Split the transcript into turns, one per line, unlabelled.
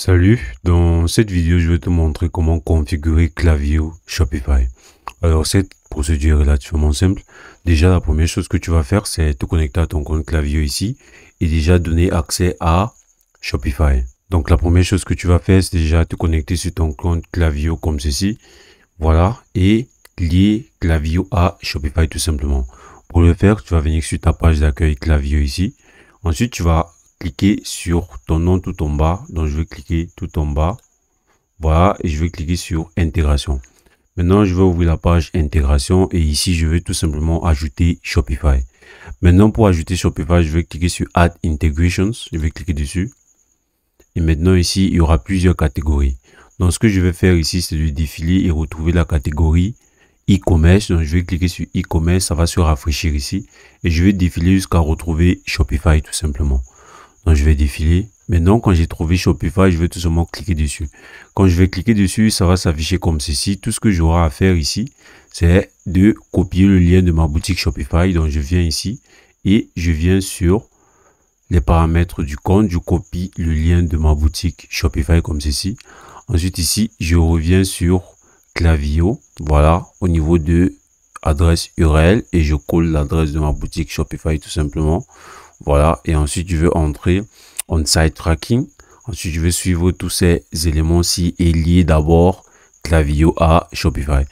Salut, dans cette vidéo je vais te montrer comment configurer Clavio Shopify. Alors cette procédure est relativement simple. Déjà la première chose que tu vas faire c'est te connecter à ton compte Clavio ici et déjà donner accès à Shopify. Donc la première chose que tu vas faire c'est déjà te connecter sur ton compte Clavio comme ceci. Voilà et lier Clavio à Shopify tout simplement. Pour le faire tu vas venir sur ta page d'accueil Clavio ici. Ensuite tu vas cliquer sur ton nom tout en bas. Donc, je vais cliquer tout en bas. Voilà, et je vais cliquer sur intégration. Maintenant, je vais ouvrir la page intégration et ici, je vais tout simplement ajouter Shopify. Maintenant, pour ajouter Shopify, je vais cliquer sur Add Integrations. Je vais cliquer dessus. Et maintenant, ici, il y aura plusieurs catégories. Donc, ce que je vais faire ici, c'est de défiler et retrouver la catégorie e-commerce. Donc, je vais cliquer sur e-commerce. Ça va se rafraîchir ici. Et je vais défiler jusqu'à retrouver Shopify tout simplement je vais défiler. Maintenant, quand j'ai trouvé Shopify, je vais tout simplement cliquer dessus. Quand je vais cliquer dessus, ça va s'afficher comme ceci. Tout ce que j'aurai à faire ici, c'est de copier le lien de ma boutique Shopify. Donc je viens ici et je viens sur les paramètres du compte. Je copie le lien de ma boutique Shopify comme ceci. Ensuite ici, je reviens sur Clavio. Voilà, au niveau de adresse URL et je colle l'adresse de ma boutique Shopify tout simplement. Voilà, et ensuite tu veux entrer on site tracking. Ensuite, je veux suivre tous ces éléments-ci et lier d'abord Clavio à Shopify.